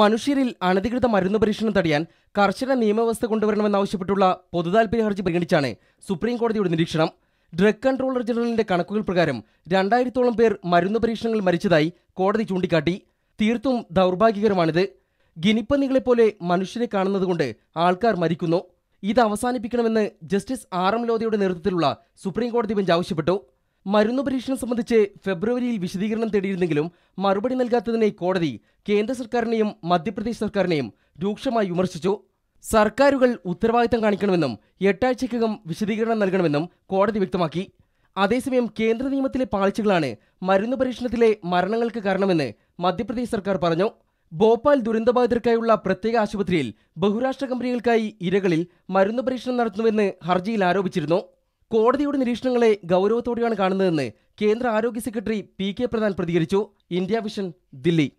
മനുഷ്യരിൽ അനധികൃത മരുന്ന് പരീക്ഷണം തടയാൻ കർശന നിയമവ്യവസ്ഥ കൊണ്ടുവരണമെന്നാവശ്യപ്പെട്ടുള്ള പൊതുതാൽപര്യ ഹർജി പരിഗണിച്ചാണ് സുപ്രീം കോടതിയുടെ നിരീക്ഷണം ഡ്രഗ് കൺട്രോളർ ജനറലിന്റെ കണക്കുകൾ പ്രകാരം രണ്ടായിരത്തോളം പേർ മരുന്ന് പരീക്ഷണങ്ങളിൽ മരിച്ചതായി കോടതി ചൂണ്ടിക്കാട്ടി തീർത്തും ദൗർഭാഗ്യകരമാണിത് ഗിനിപ്പന്നികളെപ്പോലെ മനുഷ്യരെ കാണുന്നതുകൊണ്ട് ആൾക്കാർ മരിക്കുന്നു ഇത് അവസാനിപ്പിക്കണമെന്ന് ജസ്റ്റിസ് ആർ എം ലോധയുടെ നേതൃത്വത്തിലുള്ള സുപ്രീം കോടതി ബെഞ്ച് ആവശ്യപ്പെട്ടു മരുന്ന് പരീക്ഷണം സംബന്ധിച്ച് ഫെബ്രുവരിയിൽ വിശദീകരണം തേടിയിരുന്നെങ്കിലും മറുപടി നൽകാത്തതിനെ കോടതി കേന്ദ്ര സർക്കാരിനെയും മധ്യപ്രദേശ് സർക്കാരിനെയും രൂക്ഷമായി വിമർശിച്ചു സർക്കാരുകൾ ഉത്തരവാദിത്തം കാണിക്കണമെന്നും എട്ടാഴ്ചയ്ക്കകം വിശദീകരണം നൽകണമെന്നും കോടതി വ്യക്തമാക്കി അതേസമയം കേന്ദ്ര നിയമത്തിലെ പാളിച്ചകളാണ് മരുന്ന് പരീക്ഷണത്തിലെ മരണങ്ങൾക്ക് കാരണമെന്ന് മധ്യപ്രദേശ് സർക്കാർ പറഞ്ഞു ഭോപ്പാൽ ദുരന്തബാധിതർക്കായുള്ള പ്രത്യേക ആശുപത്രിയിൽ ബഹുരാഷ്ട്ര കമ്പനികൾക്കായി ഇരകളിൽ മരുന്ന് പരീക്ഷണം നടത്തുന്നുവെന്ന് ഹർജിയിൽ ആരോപിച്ചിരുന്നു കോടതിയുടെ നിരീക്ഷണങ്ങളെ ഗൗരവത്തോടെയാണ് കാണുന്നതെന്ന് കേന്ദ്ര ആരോഗ്യ സെക്രട്ടറി പി കെ പ്രധാൻ പ്രതികരിച്ചു ഇന്ത്യ വിഷൻ ദില്ലി